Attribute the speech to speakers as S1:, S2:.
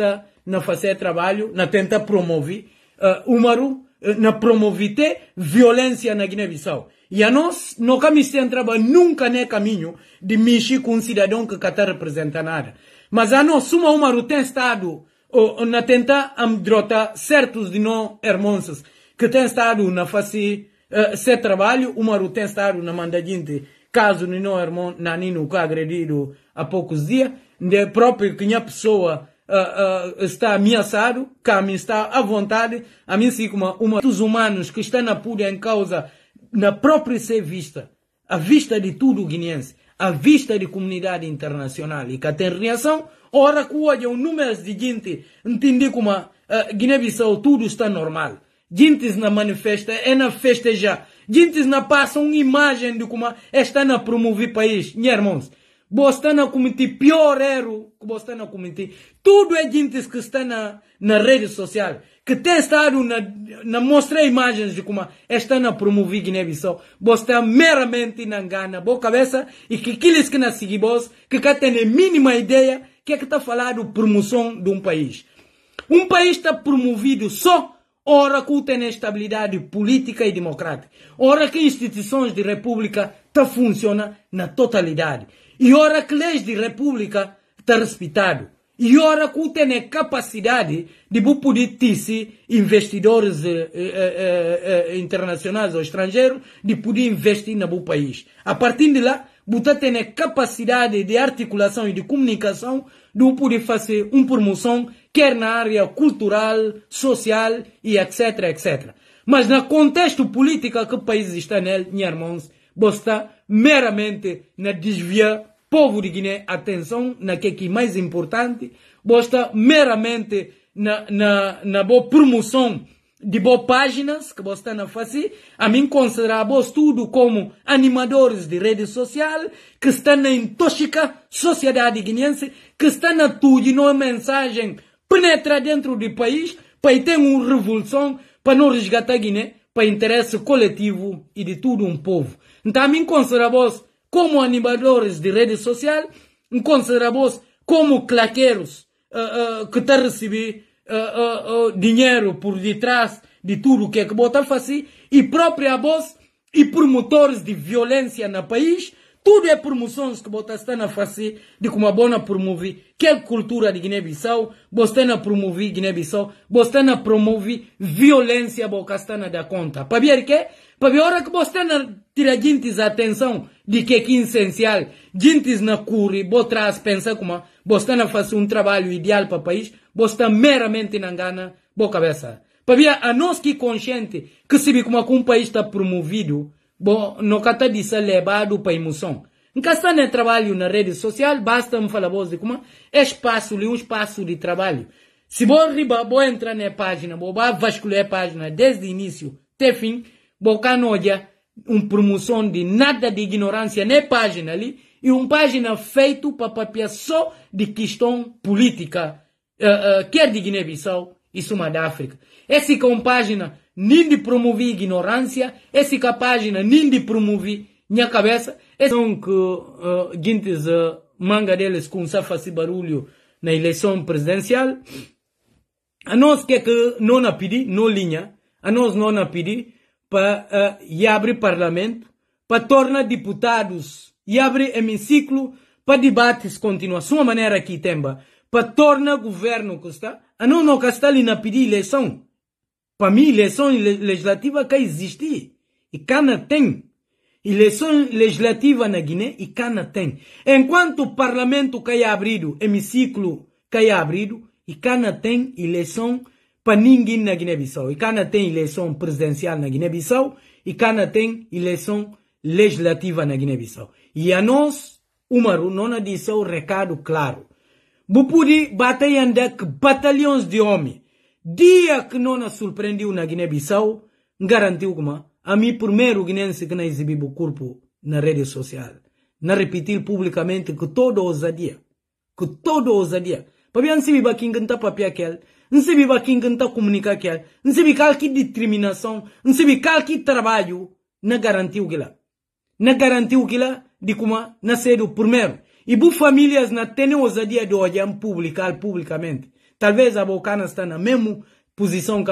S1: tenta na fazer trabalho, na tenta promover uh, umaru, eh, na promover violência na Guiné-Bissau. E a nós, no caminho sem trabalho, nunca é caminho de mexer com um cidadão que está representa nada. Mas a nós, uma umaru tem estado uh, na tenta amdrota certos de nós irmãos que tem estado na fazer uh, eh, se trabalho, umaru tem estado na mandadinte caso de não irmão Nanino que agredido há poucos dias, de próprio que a pessoa uh, uh, está ameaçado, Kami está à vontade, a mim sim, como uma dos humanos que está na pulha em causa, na própria ser vista, à vista de tudo o guineense, à vista de comunidade internacional e que tem reação, ora que olham números de gente, entendi como uh, Guiné-Bissau tudo está normal. Gentes na manifesta, é na festejar. Gentes na passam imagem de como está na promover país. Minha irmãos, você não comete pior erro que você não Tudo é gente que está na, na rede social, que tem estado na, na mostrar imagens de como está na promover Guiné-Bissau. Você está meramente na engana, boa cabeça, e que aqueles que não seguem que cá têm a mínima ideia, que é que está falando promoção de um país. Um país está promovido só Ora que tem estabilidade política e democrática. Ora que instituições de república tá funcionando na totalidade. E ora que leis de república tá respeitado. E ora que tem capacidade de poder ter investidores eh, eh, eh, eh internacionais ou estrangeiros de poder investir no país. A partir de lá, Butata na capacidade de articulação e de comunicação do poder fazer uma promoção, quer na área cultural, social e etc, etc. Mas no contexto político que o país está nele, minha irmãos, está meramente na desviar povo de Guiné atenção na que é, é mais importante, está meramente na, na, na boa promoção de boas páginas que você está a fazer, a mim consideramos tudo como animadores de rede social, que estão na intoxicar sociedade guineense, que estão a tudo a mensagem penetra dentro do país para ter uma revolução, para não resgatar Guiné, para interesse coletivo e de todo um povo. Então a mim consideramos como animadores de rede social, consideramos como claqueiros uh, uh, que estão a receber uh, uh, dinheiro por detrás de tudo o que é que Botal fazia e própria voz e promotores de violência no país, tudo é promoções que Botal está a fazer, de como a Bona promove quer é cultura de Guiné-Bissau, a promover Guiné-Bissau, a promover violência Bocastana da conta. Para ver que? Para ver hora que Bostana tira gente a atenção de que é, que é essencial, gente na cura, Botras pensa como você não faz um trabalho ideal para o país, você meramente na engana, boa cabeça. Para ver a nós que consciente que se como é um país está promovido, bom, não está disso levado para a emoção. Nunca está no é trabalho na rede social, basta me falar você como é espaço, um espaço de trabalho. Se vou riba, vou entrar na página, vou vasculhar a página desde o início até fim, vou cá uma promoção de nada de ignorância, nem né, página ali, e uma página feita para papiar só de questão política, uh, uh, quer de Guiné-Bissau e Suma da África. Essa é uma página nem de promover ignorância, essa é uma página nem de promover minha cabeça, essa é que uh, uh, manga deles com fazer barulho na eleição presidencial. A nós que é que não a pedir, não linha, a nós não a pedir, para uh, eh, e abre parlamento, para tornar deputados e abre hemiciclo para debates continua. Sua maneira aqui temba para tornar governo custa, a não não que está ali na pedir eleição. Para mim, eleição legislativa que existe e cana tem. Eleição legislativa na Guiné e cana tem. Enquanto o parlamento que é abrido, hemiciclo que é abrido, e cana tem eleição legislativa para ninguém na Guiné-Bissau. E Cana tem eleição presidencial na Guiné-Bissau e Cana tem eleição legislativa na Guiné-Bissau. E a nós, Umaru, não disse o recado claro. Bupudi batei que batalhões de homens Dia que não nos surpreendeu na Guiné-Bissau, garantiu que a mim primeiro guinense que não exibiu o corpo na rede social. Na repetir publicamente que toda ousadia, que toda ousadia, Păi eu nsibi ba king nta papia kel, nsibi ba king nta comunica Não se cal que determinação, se cal aqui trabalho na garantiu que lá. Na garantiu que lá. de como na do primeiro. E bu famílias na têm ousadia de olhar publicar publicamente. Talvez a bocana está na mesma posição que